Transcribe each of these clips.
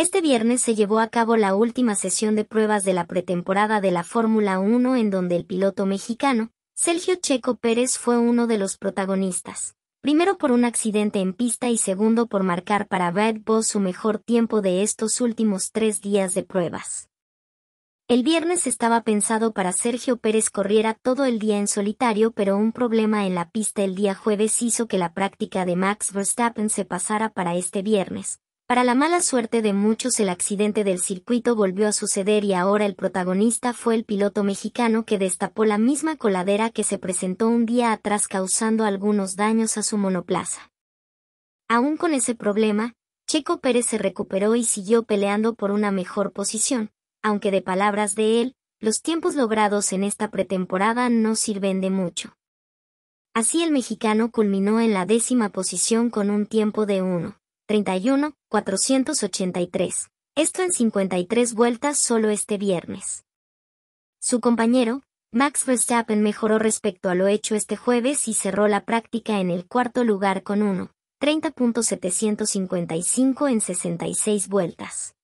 Este viernes se llevó a cabo la última sesión de pruebas de la pretemporada de la Fórmula 1 en donde el piloto mexicano, Sergio Checo Pérez fue uno de los protagonistas, primero por un accidente en pista y segundo por marcar para Red Bull su mejor tiempo de estos últimos tres días de pruebas. El viernes estaba pensado para Sergio Pérez corriera todo el día en solitario pero un problema en la pista el día jueves hizo que la práctica de Max Verstappen se pasara para este viernes, para la mala suerte de muchos el accidente del circuito volvió a suceder y ahora el protagonista fue el piloto mexicano que destapó la misma coladera que se presentó un día atrás causando algunos daños a su monoplaza. Aún con ese problema, Checo Pérez se recuperó y siguió peleando por una mejor posición, aunque de palabras de él, los tiempos logrados en esta pretemporada no sirven de mucho. Así el mexicano culminó en la décima posición con un tiempo de uno. 31.483. Esto en 53 vueltas solo este viernes. Su compañero, Max Verstappen mejoró respecto a lo hecho este jueves y cerró la práctica en el cuarto lugar con 1, 30.755 en 66 vueltas.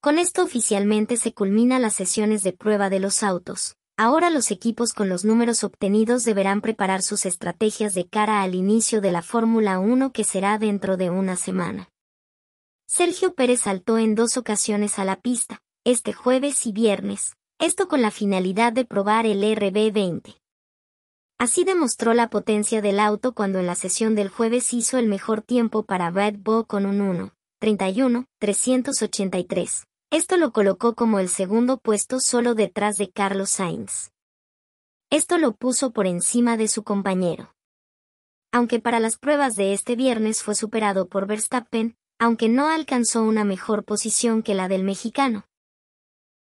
Con esto oficialmente se culmina las sesiones de prueba de los autos, Ahora los equipos con los números obtenidos deberán preparar sus estrategias de cara al inicio de la Fórmula 1 que será dentro de una semana. Sergio Pérez saltó en dos ocasiones a la pista, este jueves y viernes, esto con la finalidad de probar el RB20. Así demostró la potencia del auto cuando en la sesión del jueves hizo el mejor tiempo para Red Bull con un 1, 31, 383. Esto lo colocó como el segundo puesto solo detrás de Carlos Sainz. Esto lo puso por encima de su compañero. Aunque para las pruebas de este viernes fue superado por Verstappen, aunque no alcanzó una mejor posición que la del mexicano,